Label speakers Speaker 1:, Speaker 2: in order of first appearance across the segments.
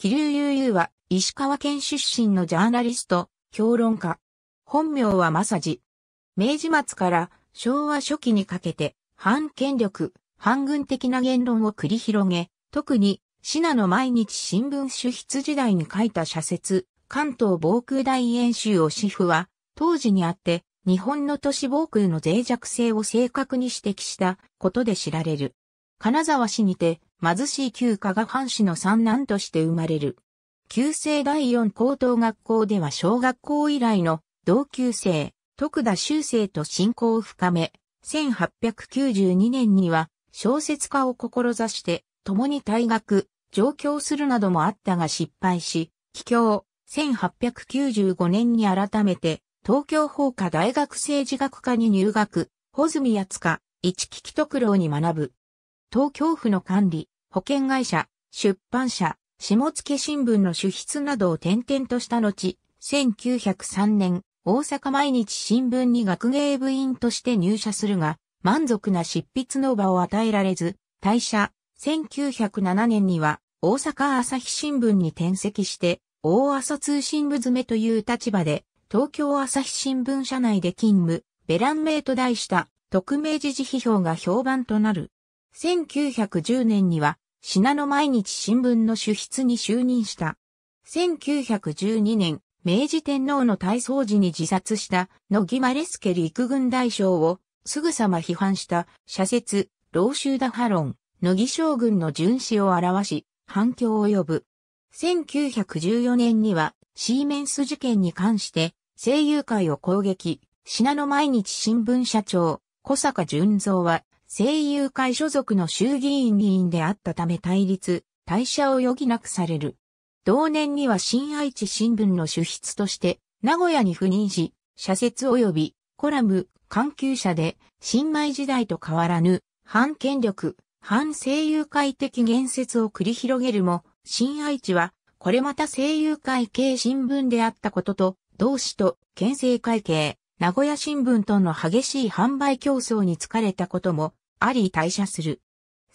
Speaker 1: 桐生悠々は、石川県出身のジャーナリスト、評論家。本名は正治。明治末から昭和初期にかけて、反権力、反軍的な言論を繰り広げ、特に、ナの毎日新聞主筆時代に書いた社説、関東防空大演習を主婦は、当時にあって、日本の都市防空の脆弱性を正確に指摘したことで知られる。金沢市にて、貧しい旧加賀藩士の三男として生まれる。旧制第四高等学校では小学校以来の同級生、徳田修生と親交を深め、1892年には小説家を志して共に退学、上京するなどもあったが失敗し、帰郷、1895年に改めて東京法科大学政治学科に入学、穂積厚か、一木木徳郎に学ぶ。東京府の管理、保険会社、出版社、下野新聞の主筆などを転々とした後、1903年、大阪毎日新聞に学芸部員として入社するが、満足な執筆の場を与えられず、退社、1907年には大阪朝日新聞に転籍して、大朝通信部詰めという立場で、東京朝日新聞社内で勤務、ベランメイと題した特命時事批評が評判となる。1910年には、品の毎日新聞の主筆に就任した。1912年、明治天皇の大操時に自殺した野木マレスケ陸軍大将をすぐさま批判した社説、老衆打破論、野木将軍の巡視を表し、反響を呼ぶ。1914年にはシーメンス事件に関して声優界を攻撃、品の毎日新聞社長、小坂淳造は声優会所属の衆議院議員であったため対立、退社を余儀なくされる。同年には新愛知新聞の主筆として、名古屋に赴任し、社説及びコラム、関係者で、新米時代と変わらぬ、反権力、反声優会的言説を繰り広げるも、新愛知は、これまた声優会系新聞であったことと、同志と県政会系、名古屋新聞との激しい販売競争に疲れたことも、あり退社する。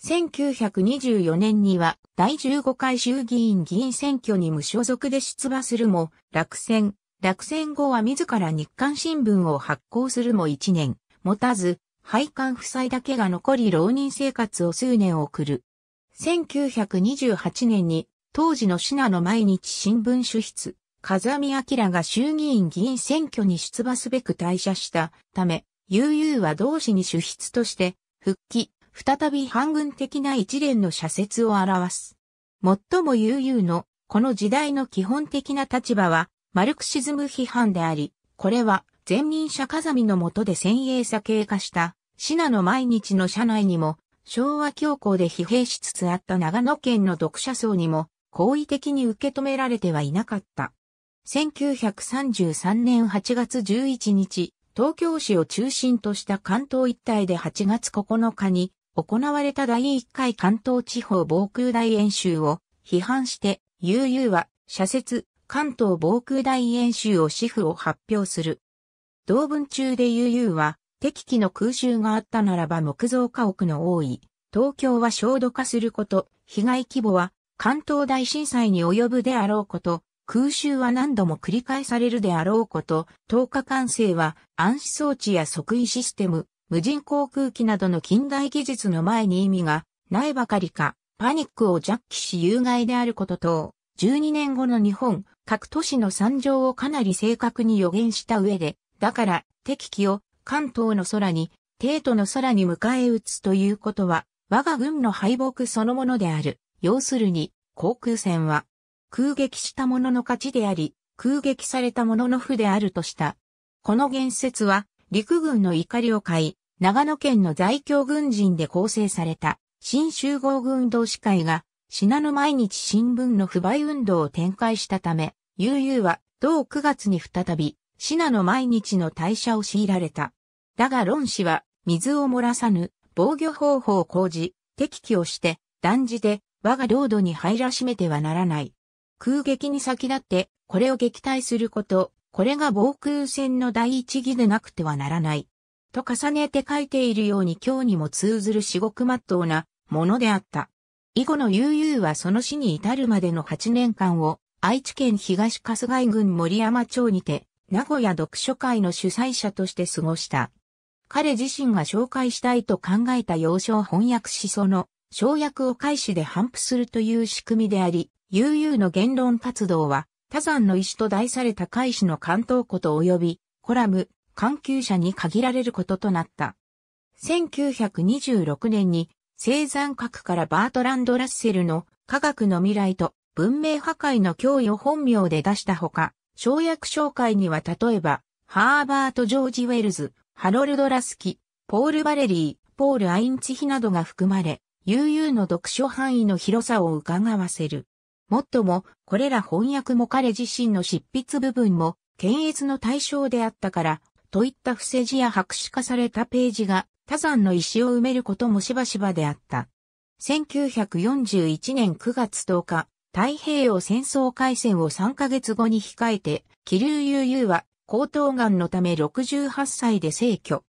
Speaker 1: 1924年には第15回衆議院議員選挙に無所属で出馬するも落選。落選後は自ら日刊新聞を発行するも1年持たず、配管負債だけが残り浪人生活を数年送る。1928年に当時の品の毎日新聞主筆、風見明が衆議院議員選挙に出馬すべく退社したため、悠々は同志に主筆として復帰、再び反軍的な一連の社説を表す。最も悠々の、この時代の基本的な立場は、マルクシズム批判であり、これは、前任者風見の下で先鋭者経過した、シナの毎日の社内にも、昭和恐慌で疲弊しつつあった長野県の読者層にも、好意的に受け止められてはいなかった。1933年8月11日、東京市を中心とした関東一帯で8月9日に行われた第1回関東地方防空大演習を批判して UU は社説関東防空大演習を支付を発表する。同文中で UU は敵機の空襲があったならば木造家屋の多い東京は焦土化すること、被害規模は関東大震災に及ぶであろうこと、空襲は何度も繰り返されるであろうこと、投下管制は暗視装置や即位システム、無人航空機などの近代技術の前に意味がないばかりか、パニックを弱気し有害であること等、12年後の日本、各都市の惨状をかなり正確に予言した上で、だから敵機を関東の空に、帝都の空に迎え撃つということは、我が軍の敗北そのものである。要するに、航空船は、空撃した者の勝ちであり、空撃された者の負であるとした。この言説は、陸軍の怒りを買い、長野県の在京軍人で構成された、新集合軍同士会が、信濃毎日新聞の不買運動を展開したため、悠々は、同9月に再び、信濃毎日の退社を強いられた。だが論氏は、水を漏らさぬ、防御方法を講じ、敵機をして、断じて、我が領土に入らしめてはならない。空撃に先立って、これを撃退すること、これが防空戦の第一義でなくてはならない。と重ねて書いているように今日にも通ずる至極真っ当なものであった。以後の悠々はその死に至るまでの8年間を愛知県東春日井郡森山町にて名古屋読書会の主催者として過ごした。彼自身が紹介したいと考えた要少を翻訳しその省略を開始で反布するという仕組みであり、悠々の言論活動は、多山の石と題された海市の関東こと及び、コラム、関係者に限られることとなった。1926年に、生産閣からバートランド・ラッセルの科学の未来と文明破壊の脅威を本名で出したほか、生薬紹介には例えば、ハーバート・ジョージ・ウェルズ、ハロルド・ラスキ、ポール・バレリー、ポール・アインツヒなどが含まれ、悠々の読書範囲の広さを伺わせる。もっとも、これら翻訳も彼自身の執筆部分も、検閲の対象であったから、といった伏せ字や白紙化されたページが、他山の石を埋めることもしばしばであった。1941年9月10日、太平洋戦争開戦を3ヶ月後に控えて、桐生悠々は、高頭癌のため68歳で逝去。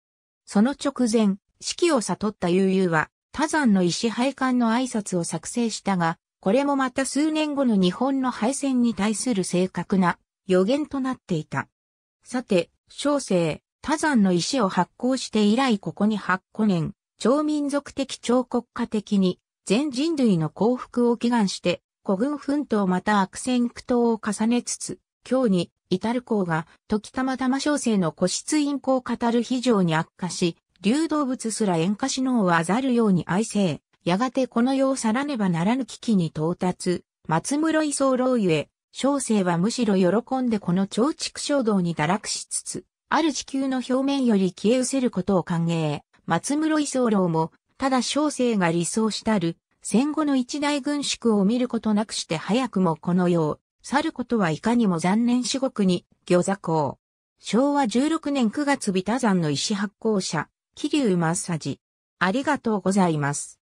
Speaker 1: その直前、死期を悟った悠々は、他山の石配管の挨拶を作成したが、これもまた数年後の日本の敗戦に対する正確な予言となっていた。さて、小生、多山の石を発行して以来ここに八個年、超民族的超国家的に全人類の幸福を祈願して、古軍奮闘また悪戦苦闘を重ねつつ、今日に至る公が時たまたま小生の個室陰行を語る非常に悪化し、流動物すら演歌し能をあざるように愛せ、やがてこの世を去らねばならぬ危機に到達、松室居候ゆえ、小生はむしろ喜んでこの長畜衝動に堕落しつつ、ある地球の表面より消え失せることを歓迎。松室居候も、ただ小生が理想したる、戦後の一大軍縮を見ることなくして早くもこの世を、去ることはいかにも残念至極に、魚座港。昭和16年9月ビタ山の石発行者、桐生マッサージ。ありがとうございます。